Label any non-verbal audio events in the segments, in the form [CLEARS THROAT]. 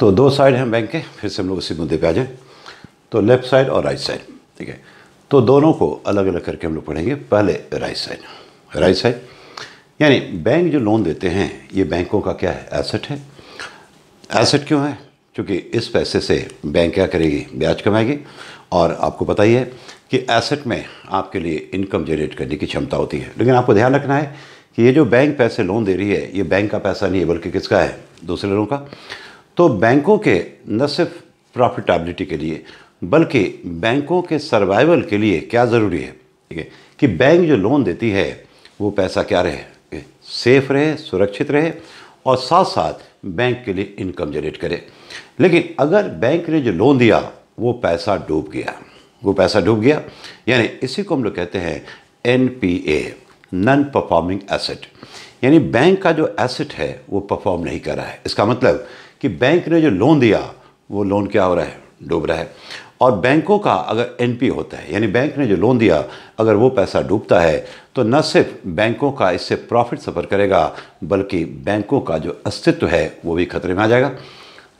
तो दो साइड हैं बैंक के फिर से हम लोग उसी मुद्दे पे आ जाएं तो लेफ्ट साइड और राइट साइड ठीक है तो दोनों को अलग अलग करके हम लोग पढ़ेंगे पहले राइट साइड राइट साइड यानी बैंक जो लोन देते हैं ये बैंकों का क्या है एसेट है एसेट क्यों है क्योंकि इस पैसे से बैंक क्या करेगी ब्याज कमाएगी और आपको पता ही है कि एसेट में आपके लिए इनकम जनरेट करने की क्षमता होती है लेकिन आपको ध्यान रखना है कि ये जो बैंक पैसे लोन दे रही है ये बैंक का पैसा नहीं है बल्कि किसका है दूसरे लोगों का तो बैंकों के न सिर्फ प्रॉफिटेबिलिटी के लिए बल्कि बैंकों के सर्वाइवल के लिए क्या ज़रूरी है ठीक है कि बैंक जो लोन देती है वो पैसा क्या रहे सेफ रहे सुरक्षित रहे और साथ साथ बैंक के लिए इनकम जनरेट करे लेकिन अगर बैंक ने जो लोन दिया वो पैसा डूब गया वो पैसा डूब गया यानी इसी को हम लोग कहते हैं N P A non performing asset यानी बैंक का जो एसेट है वो परफॉर्म नहीं कर रहा है इसका मतलब कि बैंक ने जो लोन दिया वो लोन क्या हो रहा है डूब रहा है और बैंकों का अगर एन होता है यानी बैंक ने जो लोन दिया अगर वो पैसा डूबता है तो न सिर्फ बैंकों का इससे प्रॉफिट सफ़र करेगा बल्कि बैंकों का जो अस्तित्व है वो भी खतरे में आ जाएगा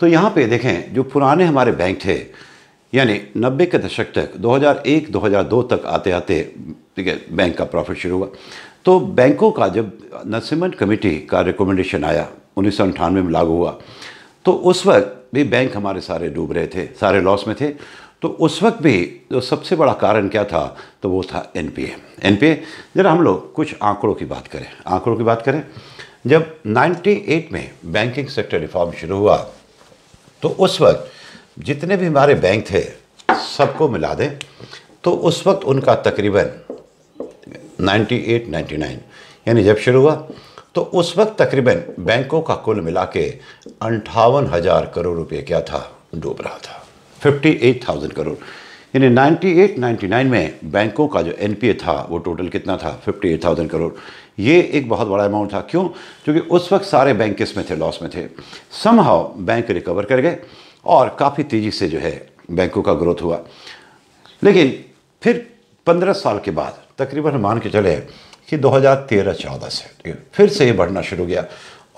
तो यहाँ पे देखें जो पुराने हमारे बैंक थे यानी नब्बे के दशक तक 2001-2002 तक आते आते ठीक है बैंक का प्रॉफिट शुरू हुआ तो बैंकों का जब नरसिम्हन कमेटी का रिकमेंडेशन आया उन्नीस में लागू हुआ तो उस वक्त भी बैंक हमारे सारे डूब रहे थे सारे लॉस में थे तो उस वक्त भी जो सबसे बड़ा कारण क्या था तो वो था एन पी एन ए जरा हम लोग कुछ आंकड़ों की बात करें आंकड़ों की बात करें जब 98 में बैंकिंग सेक्टर रिफॉर्म शुरू हुआ तो उस वक्त जितने भी हमारे बैंक थे सबको मिला दें तो उस वक्त उनका तकरीबन 98, 99 यानी जब शुरू हुआ तो उस वक्त तकरीबन बैंकों का कुल मिला के अंठावन हज़ार करोड़ रुपए क्या था डूब रहा था फिफ्टी एट थाउजेंड करोड़ यानी नाइन्टी एट नाइन्टी नाइन में बैंकों का जो एन पी ए था वो टोटल कितना था फिफ्टी एट थाउजेंड करोड़ ये एक बहुत बड़ा अमाउंट था क्यों क्योंकि उस वक्त सारे बैंक किस में थे लॉस में थे समहाव बैंक रिकवर कर गए और काफ़ी तेज़ी से जो है बैंकों का ग्रोथ हुआ लेकिन फिर पंद्रह साल के बाद तकरीबन मान के चले कि 2013-14 से फिर से ये बढ़ना शुरू गया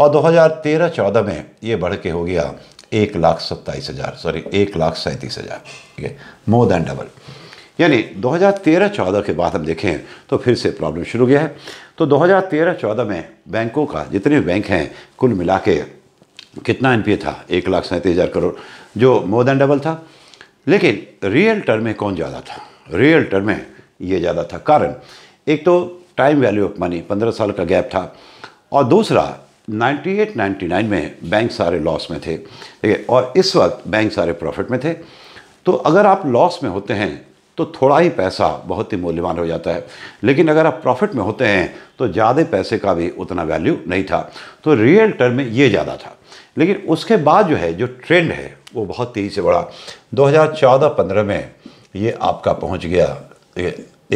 और 2013-14 में ये बढ़ के हो गया एक लाख सत्ताईस हज़ार सॉरी एक लाख सैंतीस हज़ार ठीक है मोर देन डबल यानी 2013-14 के बाद हम देखें तो फिर से प्रॉब्लम शुरू गया है तो 2013-14 में बैंकों का जितने बैंक हैं कुल मिला के कितना एन था एक लाख सैंतीस हज़ार करोड़ जो मोर देन डबल था लेकिन रियल टर्म में कौन ज़्यादा था रियल टर्म में ये ज़्यादा था कारण एक तो टाइम वैल्यू ऑफ मनी पंद्रह साल का गैप था और दूसरा 98 99 में बैंक सारे लॉस में थे ठीक है और इस वक्त बैंक सारे प्रॉफिट में थे तो अगर आप लॉस में होते हैं तो थोड़ा ही पैसा बहुत ही मूल्यवान हो जाता है लेकिन अगर आप प्रॉफिट में होते हैं तो ज़्यादा पैसे का भी उतना वैल्यू नहीं था तो रियल टर्म में ये ज़्यादा था लेकिन उसके बाद जो है जो ट्रेंड है वो बहुत तेज़ी से बढ़ा 2014-15 में ये आपका पहुंच गया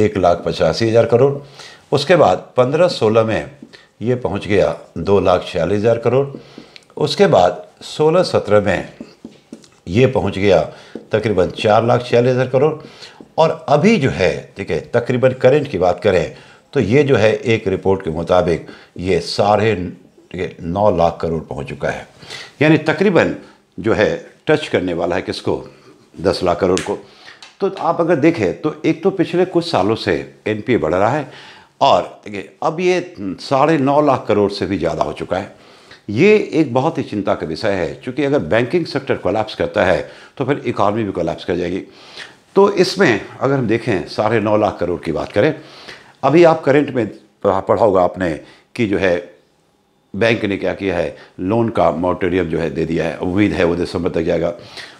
एक लाख पचासी हज़ार करोड़ उसके बाद पंद्रह सोलह में ये पहुंच गया दो लाख छियालीस हज़ार करोड़ उसके बाद सोलह सत्रह में ये पहुंच गया तकरीबन चार लाख छियालीस हज़ार करोड़ और अभी जो है ठीक है तकरीबन करेंट की बात करें तो ये जो है एक रिपोर्ट के मुताबिक ये साढ़े नौ लाख करोड़ पहुंच चुका है यानी तकरीबन जो है टच करने वाला है किसको दस लाख करोड़ को तो आप अगर देखें तो एक तो पिछले कुछ सालों से एन बढ़ रहा है और देखिए अब ये साढ़े नौ लाख करोड़ से भी ज़्यादा हो चुका है ये एक बहुत ही चिंता का विषय है क्योंकि अगर बैंकिंग सेक्टर कोलैप्स करता है तो फिर इकॉनमी भी कोलैप्स कर जाएगी तो इसमें अगर हम देखें साढ़े नौ लाख करोड़ की बात करें अभी आप करेंट में पढ़ा होगा आपने कि जो है बैंक ने क्या किया है लोन का मोटोरियम जो है दे दिया है उम्मीद है वो दिसंबर तक जाएगा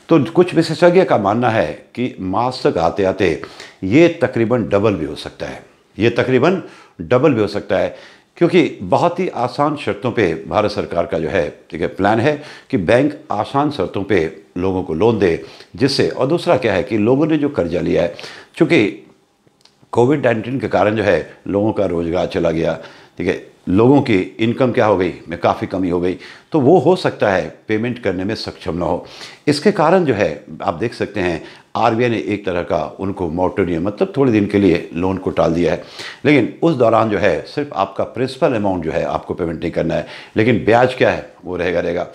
तो कुछ विशेषज्ञ का मानना है कि मार्च तक आते आते ये तकरीबन डबल भी हो सकता है ये तकरीबन डबल भी हो सकता है क्योंकि बहुत ही आसान शर्तों पे भारत सरकार का जो है ठीक है प्लान है कि बैंक आसान शर्तों पे लोगों को लोन दे जिससे और दूसरा क्या है कि लोगों ने जो कर्जा लिया है चूँकि कोविड नाइन्टीन के कारण जो है लोगों का रोज़गार चला गया ठीक है लोगों की इनकम क्या हो गई में काफ़ी कमी हो गई तो वो हो सकता है पेमेंट करने में सक्षम ना हो इसके कारण जो है आप देख सकते हैं आरबीआई ने एक तरह का उनको मोटोरियम मतलब थोड़े दिन के लिए लोन को टाल दिया है लेकिन उस दौरान जो है सिर्फ आपका प्रिंसिपल अमाउंट जो है आपको पेमेंट नहीं करना है लेकिन ब्याज क्या है वो रहेगा रहेगा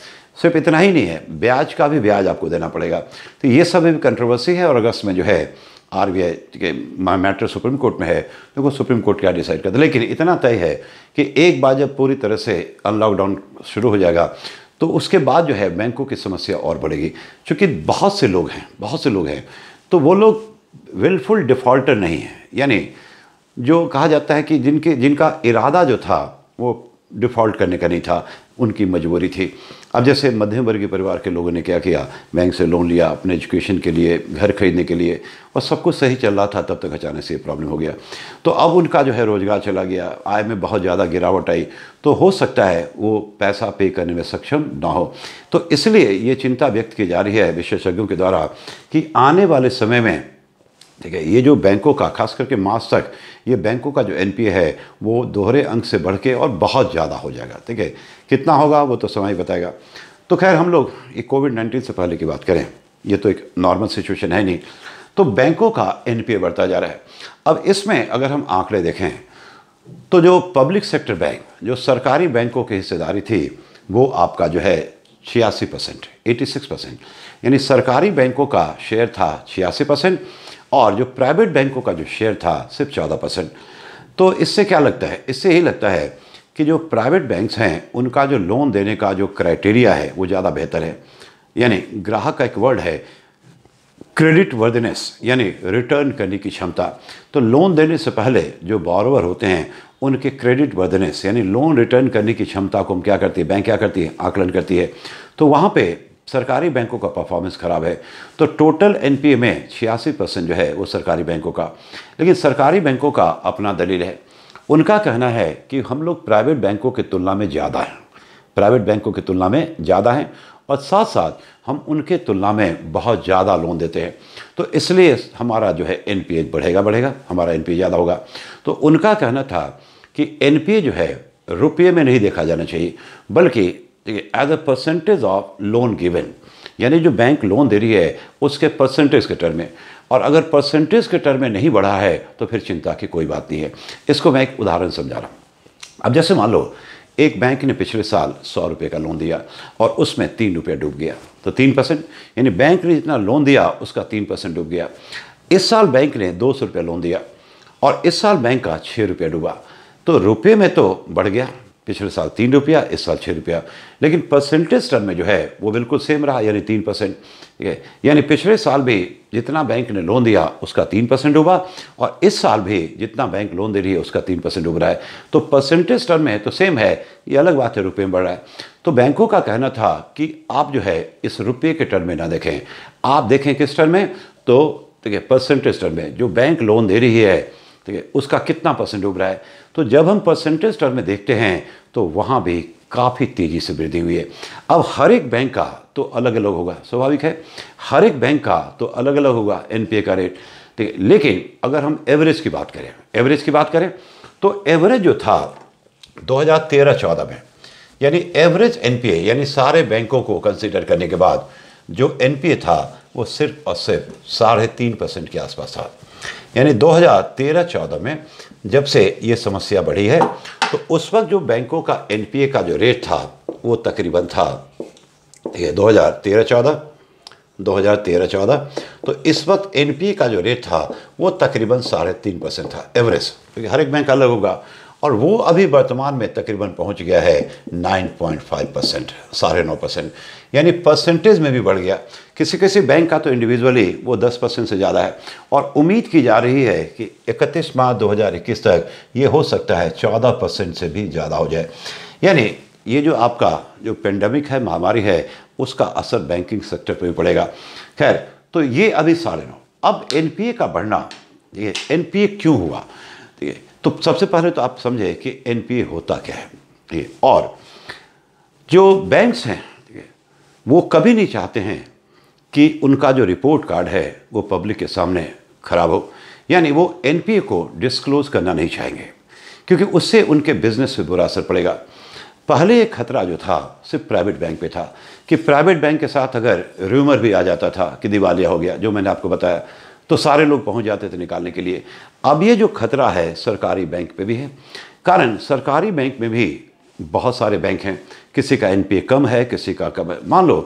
सिर्फ इतना ही नहीं है ब्याज का भी ब्याज आपको देना पड़ेगा तो ये सब भी कंट्रोवर्सी है और अगस्त में जो है आर बी आई के मैटर सुप्रीम कोर्ट में है तो वो सुप्रीम कोर्ट क्या डिसाइड करता है लेकिन इतना तय है कि एक बार जब पूरी तरह से अनलॉकडाउन शुरू हो जाएगा तो उसके बाद जो है बैंकों की समस्या और बढ़ेगी क्योंकि बहुत से लोग हैं बहुत से लोग हैं तो वो लोग विलफुल डिफ़ॉल्टर नहीं हैं यानी जो कहा जाता है कि जिनके जिनका इरादा जो था वो डिफ़ॉल्ट करने का नहीं था उनकी मजबूरी थी अब जैसे मध्यम वर्गीय परिवार के लोगों ने क्या किया बैंक से लोन लिया अपने एजुकेशन के लिए घर खरीदने के लिए और सब कुछ सही चल रहा था तब तक अचानक से प्रॉब्लम हो गया तो अब उनका जो है रोज़गार चला गया आय में बहुत ज़्यादा गिरावट आई तो हो सकता है वो पैसा पे करने में सक्षम ना हो तो इसलिए ये चिंता व्यक्त की जा रही है विशेषज्ञों के द्वारा कि आने वाले समय में ठीक है ये जो बैंकों का खास करके मार्च तक ये बैंकों का जो एन है वो दोहरे अंक से बढ़ के और बहुत ज़्यादा हो जाएगा ठीक है कितना होगा वो तो समय बताएगा तो खैर हम लोग ये कोविड नाइन्टीन से पहले की बात करें ये तो एक नॉर्मल सिचुएशन है नहीं तो बैंकों का एन बढ़ता जा रहा है अब इसमें अगर हम आंकड़े देखें तो जो पब्लिक सेक्टर बैंक जो सरकारी बैंकों की हिस्सेदारी थी वो आपका जो है छियासी परसेंट एटी सिक्स परसेंट यानी सरकारी बैंकों का शेयर था छियासी परसेंट और जो प्राइवेट बैंकों का जो शेयर था सिर्फ चौदह परसेंट तो इससे क्या लगता है इससे यही लगता है कि जो प्राइवेट बैंक्स हैं उनका जो लोन देने का जो क्राइटेरिया है वो ज़्यादा बेहतर है यानी ग्राहक का एक वर्ड है क्रेडिट वर्दनेस यानी रिटर्न करने की क्षमता तो लोन देने से पहले जो बॉरोवर होते हैं उनके क्रेडिट वर्दनेस यानी लोन रिटर्न करने की क्षमता को हम क्या करती है बैंक क्या करती है आकलन करती है तो वहाँ पे सरकारी बैंकों का परफॉर्मेंस ख़राब है तो टोटल एनपीए में छियासी परसेंट जो है वो सरकारी बैंकों का लेकिन सरकारी बैंकों का अपना दलील है उनका कहना है कि हम लोग प्राइवेट बैंकों की तुलना में ज़्यादा हैं प्राइवेट बैंकों की तुलना में ज़्यादा हैं और साथ साथ हम उनके तुलना में बहुत ज़्यादा लोन देते हैं तो इसलिए हमारा जो है एन बढ़ेगा बढ़ेगा हमारा एन ज़्यादा होगा तो उनका कहना था कि एन जो है रुपये में नहीं देखा जाना चाहिए बल्कि as a percentage of loan given यानी जो बैंक लोन दे रही है उसके परसेंटेज के टर्म में और अगर परसेंटेज के टर्म में नहीं बढ़ा है तो फिर चिंता की कोई बात नहीं है इसको मैं एक उदाहरण समझा रहा हूँ अब जैसे मान लो एक बैंक ने पिछले साल सौ रुपये का लोन दिया और उसमें तीन रुपये डूब गया तो तीन परसेंट यानी बैंक ने जितना लोन दिया उसका तीन परसेंट डूब गया इस साल बैंक ने दो सौ रुपया लोन दिया और इस साल बैंक का छः रुपया डूबा तो रुपये में तो बढ़ गया पिछले साल तीन रुपया इस साल छः रुपया लेकिन परसेंटेज टर्म में जो है वो बिल्कुल सेम रहा यानी तीन परसेंट ठीक है यानी पिछले साल भी जितना बैंक ने लोन दिया उसका तीन परसेंट डूबा और इस साल भी जितना बैंक लोन दे रही है उसका तीन परसेंट डूब रहा है तो परसेंटेज टर्म में तो सेम है ये अलग बात है रुपये में बढ़ रहा है तो बैंकों का कहना था कि आप जो है इस रुपये के टर्म में ना देखें आप देखें किस टर्म में तो ठीक है परसेंटेज टर्म में जो बैंक लोन दे रही है ठीक है उसका कितना परसेंट डूब रहा है तो जब हम परसेंटेज टर्म में देखते हैं तो वहाँ भी काफ़ी तेज़ी से वृद्धि हुई है अब हर एक बैंक का तो अलग अलग होगा स्वाभाविक है हर एक बैंक का तो अलग अलग होगा एनपीए का रेट ठीक लेकिन अगर हम एवरेज की बात करें एवरेज की बात करें तो एवरेज जो था 2013-14 में यानी एवरेज एन यानी सारे बैंकों को कंसिडर करने के बाद जो एन था वो सिर्फ और सिर्फ साढ़े तीन परसेंट के आसपास था यानी 2013-14 में जब से ये समस्या बढ़ी है तो उस वक्त जो बैंकों का एनपीए का जो रेट था वो तकरीबन था ये 2013-14 2013-14 तो इस वक्त एनपीए का जो रेट था वो तकरीबन साढ़े तीन परसेंट था एवरेज क्योंकि तो हर एक बैंक अलग होगा और वो अभी वर्तमान में तकरीबन पहुंच गया है 9.5 परसेंट साढ़े नौ परसेंट यानी परसेंटेज में भी बढ़ गया किसी किसी बैंक का तो इंडिविजुअली वो 10 परसेंट से ज़्यादा है और उम्मीद की जा रही है कि 31 मार्च 2021 तक ये हो सकता है 14 परसेंट से भी ज़्यादा हो जाए यानी ये जो आपका जो पेंडेमिक है महामारी है उसका असर बैंकिंग सेक्टर पर भी पड़ेगा खैर तो ये अभी साढ़े नौ अब एन का बढ़ना ये एन क्यों हुआ तो सबसे पहले तो आप समझे कि एनपीए होता क्या है ये और जो बैंक्स हैं वो कभी नहीं चाहते हैं कि उनका जो रिपोर्ट कार्ड है वो पब्लिक के सामने खराब हो यानी वो एनपीए को डिस्क्लोज़ करना नहीं चाहेंगे क्योंकि उससे उनके बिजनेस पे बुरा असर पड़ेगा पहले एक खतरा जो था सिर्फ प्राइवेट बैंक पे था कि प्राइवेट बैंक के साथ अगर र्यूमर भी आ जाता था कि दिवालिया हो गया जो मैंने आपको बताया तो सारे लोग पहुंच जाते थे निकालने के लिए अब ये जो खतरा है सरकारी बैंक पे भी है कारण सरकारी बैंक में भी बहुत सारे बैंक हैं किसी का एनपीए कम है किसी का कम है मान लो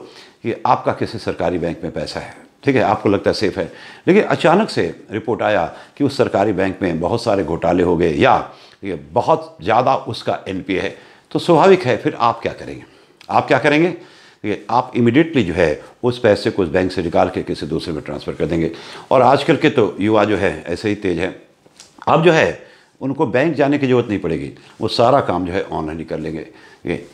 कि आपका किसी सरकारी बैंक में पैसा है ठीक है आपको लगता है सेफ है लेकिन अचानक से रिपोर्ट आया कि उस सरकारी बैंक में बहुत सारे घोटाले हो गए या ये बहुत ज़्यादा उसका एनपीए है तो स्वाभाविक है फिर आप क्या करेंगे आप क्या करेंगे आप इमिडिएटली जो है उस पैसे को उस बैंक से निकाल के किसी दूसरे में ट्रांसफ़र कर देंगे और आजकल के तो युवा जो है ऐसे ही तेज हैं अब जो है उनको बैंक जाने की ज़रूरत नहीं पड़ेगी वो सारा काम जो है ऑनलाइन ही कर लेंगे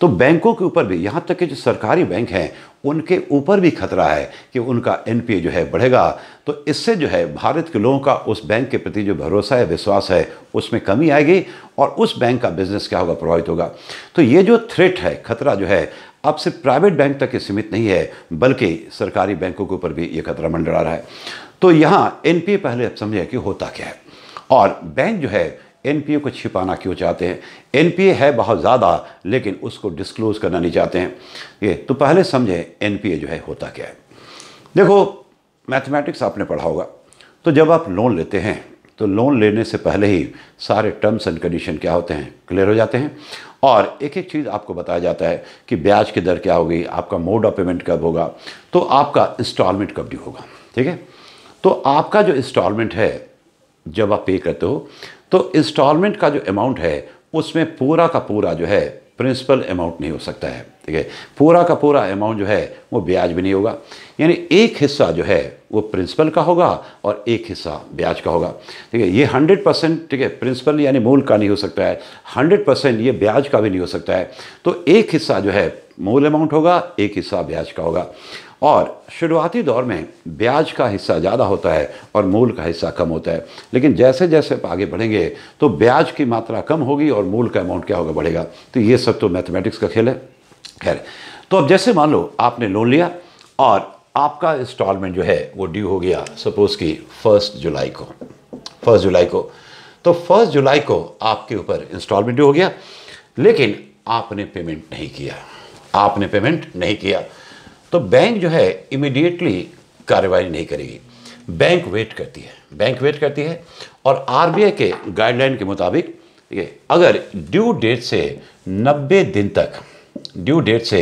तो बैंकों के ऊपर भी यहाँ तक कि जो सरकारी बैंक हैं उनके ऊपर भी खतरा है कि उनका एन जो है बढ़ेगा तो इससे जो है भारत के लोगों का उस बैंक के प्रति जो भरोसा है विश्वास है उसमें कमी आएगी और उस बैंक का बिजनेस क्या होगा प्रभावित होगा तो ये जो थ्रेट है खतरा जो है अब सिर्फ प्राइवेट बैंक तक सीमित नहीं है बल्कि सरकारी बैंकों के ऊपर भी ये खतरा मंडरा रहा है तो यहाँ एन पहले अब समझे कि होता क्या है और बैंक जो है एन को छिपाना क्यों चाहते हैं एन है बहुत ज़्यादा लेकिन उसको डिस्क्लोज़ करना नहीं चाहते हैं ये तो पहले समझें एन जो है होता क्या है देखो मैथमेटिक्स आपने पढ़ा होगा तो जब आप लोन लेते हैं तो लोन लेने से पहले ही सारे टर्म्स एंड कंडीशन क्या होते हैं क्लियर हो जाते हैं और एक एक चीज़ आपको बताया जाता है कि ब्याज की दर क्या होगी आपका मोड ऑफ पेमेंट कब होगा तो आपका इंस्टॉलमेंट कब भी होगा ठीक है तो आपका जो इंस्टॉलमेंट है जब आप पे करते हो तो इंस्टॉलमेंट का जो अमाउंट है उसमें पूरा का पूरा जो है प्रिंसिपल अमाउंट नहीं हो सकता है ठीक है पूरा का पूरा अमाउंट जो है वो ब्याज भी नहीं होगा यानी एक हिस्सा जो है वो प्रिंसिपल का होगा और एक हिस्सा ब्याज का होगा ठीक है ये हंड्रेड परसेंट ठीक है प्रिंसिपल यानी मूल का नहीं हो सकता है हंड्रेड परसेंट ये ब्याज का भी नहीं हो सकता है तो एक हिस्सा जो है मूल अमाउंट होगा एक हिस्सा ब्याज का होगा और शुरुआती दौर में ब्याज का हिस्सा ज़्यादा होता है और मूल का हिस्सा कम होता है लेकिन जैसे जैसे आप आगे बढ़ेंगे तो ब्याज की मात्रा कम होगी और मूल का अमाउंट क्या होगा बढ़ेगा तो ये सब तो मैथमेटिक्स का खेल है खैर तो अब जैसे मान लो आपने लोन लिया और आपका इंस्टॉलमेंट जो है वो ड्यू हो गया सपोज कि फर्स्ट जुलाई को फर्स्ट जुलाई को तो फर्स्ट जुलाई को आपके ऊपर इंस्टॉलमेंट ड्यू हो गया लेकिन आपने पेमेंट नहीं किया आपने पेमेंट नहीं किया तो बैंक जो है इमिडिएटली कार्रवाई नहीं करेगी बैंक वेट करती है बैंक वेट करती है और आरबीआई के गाइडलाइन के मुताबिक ये अगर ड्यू डेट से 90 दिन तक ड्यू डेट से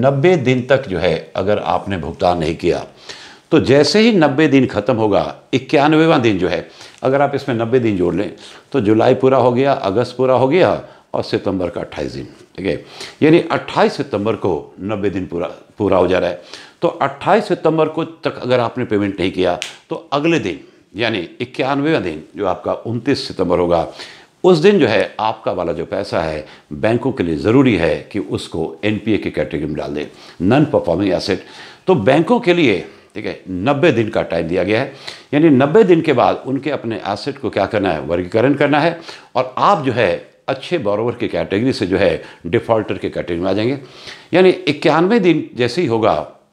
90 दिन तक जो है अगर आपने भुगतान नहीं किया तो जैसे ही 90 दिन खत्म होगा इक्यानवेवा दिन जो है अगर आप इसमें 90 दिन जोड़ लें तो जुलाई पूरा हो गया अगस्त पूरा हो गया और सितंबर का अट्ठाईस दिन ठीक है यानी 28 सितंबर को 90 दिन पूरा पूरा हो जा रहा है तो 28 सितंबर को तक अगर आपने पेमेंट नहीं किया तो अगले दिन यानी इक्यानवेवा दिन जो आपका 29 सितंबर होगा उस दिन जो है आपका वाला जो पैसा है बैंकों के लिए ज़रूरी है कि उसको एनपीए की कैटेगरी में डाल दें नॉन परफॉर्मिंग एसेट तो बैंकों के लिए ठीक है नब्बे दिन का टाइम दिया गया है यानी नब्बे दिन के बाद उनके अपने एसेट को क्या करना है वर्गीकरण करना है और आप जो है अच्छे बॉरोवर की कैटेगरी से जो है डिफ़ॉल्टर के कैटेगरी में आ जाएंगे यानी इक्यानवे दिन जैसे ही होगा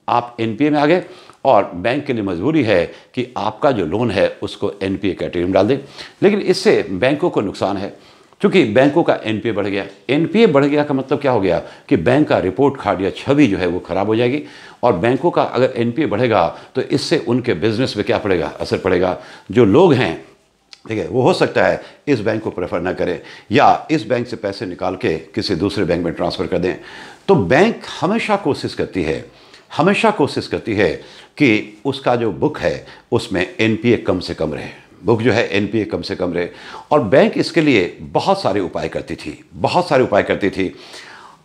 आप एन में आ गए और बैंक के लिए मजबूरी है कि आपका जो लोन है उसको एन कैटेगरी में डाल दें लेकिन इससे बैंकों को नुकसान है क्योंकि बैंकों का एन बढ़ गया एन बढ़ गया का मतलब क्या हो गया कि बैंक का रिपोर्ट कार्ड या छवि जो है वो ख़राब हो जाएगी और बैंकों का अगर एन बढ़ेगा तो इससे उनके बिज़नेस पर क्या पड़ेगा असर पड़ेगा जो लोग हैं ठीक है वो हो सकता है इस बैंक को प्रेफर ना करें या इस बैंक से पैसे निकाल के किसी दूसरे बैंक में ट्रांसफ़र कर दें तो बैंक हमेशा कोशिश करती है हमेशा कोशिश करती है कि उसका जो बुक है उसमें एनपीए कम से कम रहे बुक जो है एनपीए कम से कम रहे और बैंक इसके लिए बहुत सारे उपाय करती थी बहुत सारे उपाय करती थी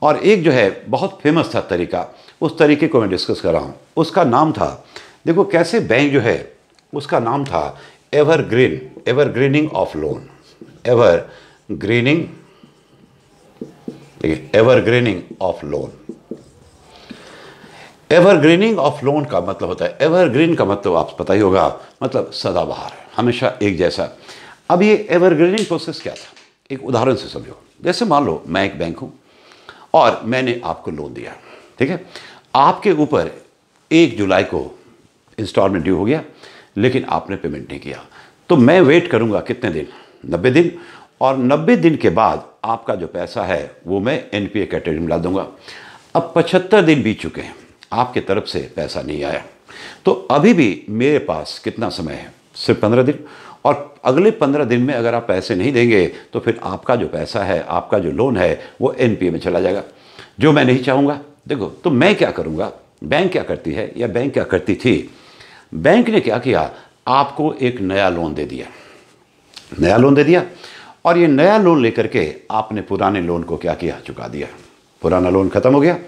और एक जो है बहुत फेमस था तरीका उस तरीके को मैं डिस्कस कर रहा हूँ उसका नाम था देखो कैसे बैंक जो है उसका नाम था ever green ever greening of loan ever greening ever greening of loan का मतलब होता है ग्रीन का मतलब आप पता ही होगा मतलब सदाबहार हमेशा एक जैसा अब ये एवरग्रीनिंग प्रोसेस क्या था एक उदाहरण से समझो जैसे मान लो मैं एक बैंक हूं और मैंने आपको लोन दिया ठीक है आपके ऊपर एक जुलाई को इंस्टॉलमेंट ड्यू हो गया लेकिन आपने पेमेंट नहीं किया तो मैं वेट करूंगा कितने दिन नब्बे दिन और नब्बे दिन के बाद आपका जो पैसा है वो मैं एन पी कैटेगरी में ला दूंगा अब पचहत्तर दिन बीत चुके हैं आपके तरफ से पैसा नहीं आया तो अभी भी मेरे पास कितना समय है सिर्फ पंद्रह दिन और अगले पंद्रह दिन में अगर आप पैसे नहीं देंगे तो फिर आपका जो पैसा है आपका जो लोन है वो एन में चला जाएगा जो मैं नहीं चाहूँगा देखो तो मैं क्या करूँगा बैंक क्या करती है या बैंक क्या करती थी बैंक ने क्या किया आपको एक नया लोन दे दिया नया लोन दे दिया और ये नया लोन लेकर के आपने पुराने लोन को क्या किया चुका दिया पुराना लोन ख़त्म हो गया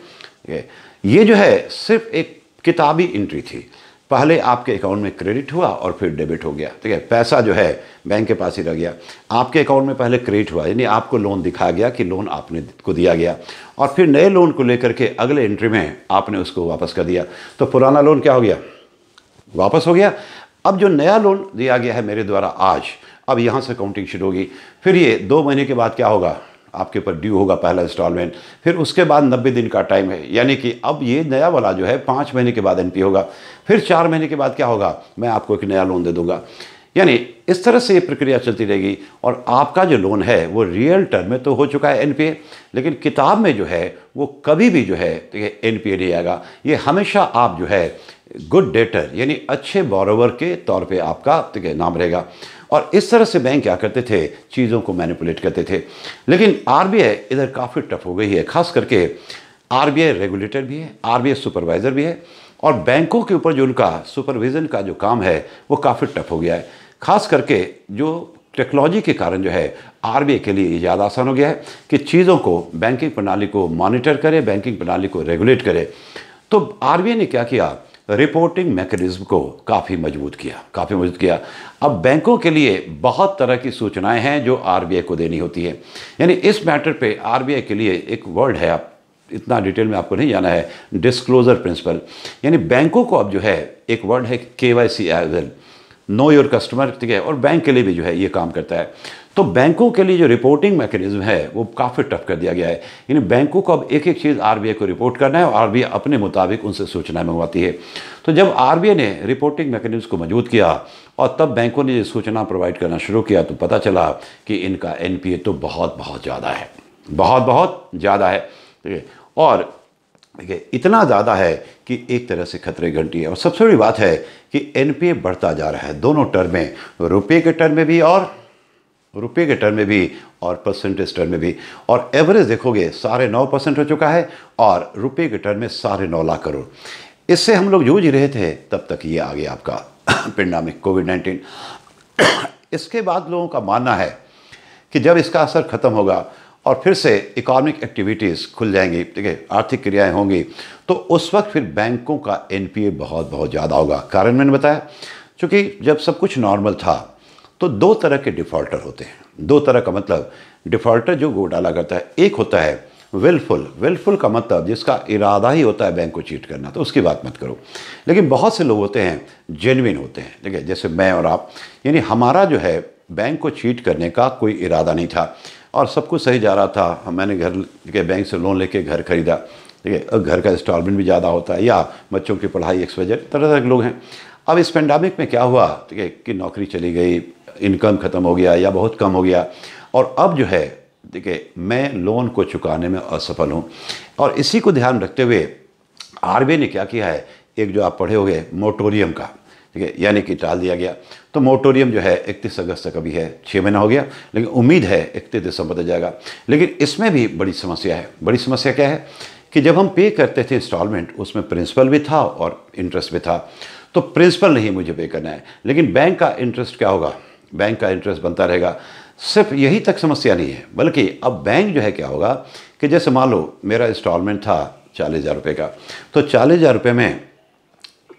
ये जो है सिर्फ एक किताबी एंट्री थी पहले आपके अकाउंट में क्रेडिट हुआ और फिर डेबिट हो गया ठीक है पैसा जो है बैंक के पास ही रह गया आपके अकाउंट में पहले क्रेडिट हुआ यानी आपको लोन दिखाया गया कि लोन आपने को दिया गया और फिर नए लोन को लेकर के अगले एंट्री में आपने उसको वापस कर दिया तो पुराना लोन क्या हो गया वापस हो गया अब जो नया लोन दिया गया है मेरे द्वारा आज अब यहाँ से काउंटिंग शुरू होगी फिर ये दो महीने के बाद क्या होगा आपके ऊपर ड्यू होगा पहला इंस्टॉलमेंट फिर उसके बाद नब्बे दिन का टाइम है यानी कि अब ये नया वाला जो है पाँच महीने के बाद एन होगा फिर चार महीने के बाद क्या होगा मैं आपको एक नया लोन दे दूँगा यानी इस तरह से ये प्रक्रिया चलती रहेगी और आपका जो लोन है वो रियल टर्म में तो हो चुका है एनपीए लेकिन किताब में जो है वो कभी भी जो है तो ये एनपीए नहीं आएगा ये हमेशा आप जो है गुड डेटर यानी अच्छे बॉरोवर के तौर पे आपका तो ये नाम रहेगा और इस तरह से बैंक क्या करते थे चीज़ों को मैनिपुलेट करते थे लेकिन आर इधर काफ़ी टफ हो गई है खास करके आर रेगुलेटर भी है आर सुपरवाइज़र भी है और बैंकों के ऊपर जो उनका सुपरविज़न का जो काम है वो काफ़ी टफ हो गया है खास करके जो टेक्नोलॉजी के कारण जो है आर के लिए ये ज़्यादा आसान हो गया है कि चीज़ों को बैंकिंग प्रणाली को मॉनिटर करे बैंकिंग प्रणाली को रेगुलेट करे तो आर ने क्या किया रिपोर्टिंग मैकेनिज्म को काफ़ी मजबूत किया काफ़ी मजबूत किया अब बैंकों के लिए बहुत तरह की सूचनाएं हैं जो आरबीआई को देनी होती है यानी इस मैटर पे आरबीआई के लिए एक वर्ड है आप इतना डिटेल में आपको नहीं जाना है डिस्क्लोजर प्रिंसिपल यानी बैंकों को अब जो है एक वर्ड है K Y C as well know your customer ठीक है और बैंक के लिए भी जो है ये काम करता है तो बैंकों के लिए जो रिपोर्टिंग मैकेनिज्म है वो काफ़ी टफ कर दिया गया है यानी बैंकों को अब एक एक चीज़ आर को रिपोर्ट करना है और आर अपने मुताबिक उनसे सूचना मंगवाती है तो जब आर ने रिपोर्टिंग मैकेनिज्म को मजबूत किया और तब बैंकों ने ये सूचना प्रोवाइड करना शुरू किया तो पता चला कि इनका एन तो बहुत बहुत ज़्यादा है बहुत बहुत ज़्यादा है ठीक है और ठीक है इतना ज़्यादा है कि एक तरह से खतरे घंटी है और सबसे बड़ी बात है कि एनपीए बढ़ता जा रहा है दोनों टर्म में रुपये के टर्म में भी और रुपये के टर्म में भी और परसेंटेज टर्म में भी और एवरेज देखोगे साढ़े नौ परसेंट हो चुका है और रुपये के टर्म में साढ़े नौ लाख करोड़ इससे हम लोग जूझ रहे थे तब तक ये आ गया आपका पेंडामिक कोविड नाइन्टीन इसके बाद लोगों का मानना है कि जब इसका असर ख़त्म होगा और फिर से इकोनॉमिक एक्टिविटीज़ खुल जाएंगी ठीक है आर्थिक क्रियाएं होंगी तो उस वक्त फिर बैंकों का एनपीए बहुत बहुत ज़्यादा होगा कारण मैंने बताया क्योंकि जब सब कुछ नॉर्मल था तो दो तरह के डिफ़ॉल्टर होते हैं दो तरह का मतलब डिफ़ॉल्टर जो घोटाला करता है एक होता है विलफुल विलफुल का मतलब जिसका इरादा ही होता है बैंक को चीट करना तो उसकी बात मत करो लेकिन बहुत से लोग होते हैं जेनविन होते हैं ठीक है जैसे मैं और आप यानी हमारा जो है बैंक को चीट करने का कोई इरादा नहीं था और सब कुछ सही जा रहा था मैंने घर के बैंक से लोन लेके घर खरीदा ठीक है घर का इंस्टॉलमेंट भी ज़्यादा होता है या बच्चों की पढ़ाई एक्स वजह तरह तरह के लोग हैं अब इस पेंडामिक में क्या हुआ ठीक है कि नौकरी चली गई इनकम ख़त्म हो गया या बहुत कम हो गया और अब जो है देखिए मैं लोन को चुकाने में असफल हूँ और इसी को ध्यान रखते हुए आर ने क्या किया है एक जो आप पढ़े हो मोटोरियम का ठीक है यानी कि टाल दिया गया तो मोटोरियम जो है इकतीस अगस्त तक अभी है छः महीना हो गया लेकिन उम्मीद है इकतीस दिसंबर तक जाएगा लेकिन इसमें भी बड़ी समस्या है बड़ी समस्या क्या है कि जब हम पे करते थे इंस्टॉलमेंट उसमें प्रिंसिपल भी था और इंटरेस्ट भी था तो प्रिंसिपल नहीं मुझे पे करना है लेकिन बैंक का इंटरेस्ट क्या होगा बैंक का इंटरेस्ट बनता रहेगा सिर्फ यही तक समस्या नहीं है बल्कि अब बैंक जो है क्या होगा कि जैसे मान लो मेरा इंस्टॉलमेंट था चालीस हज़ार रुपये का तो चालीस हज़ार रुपये में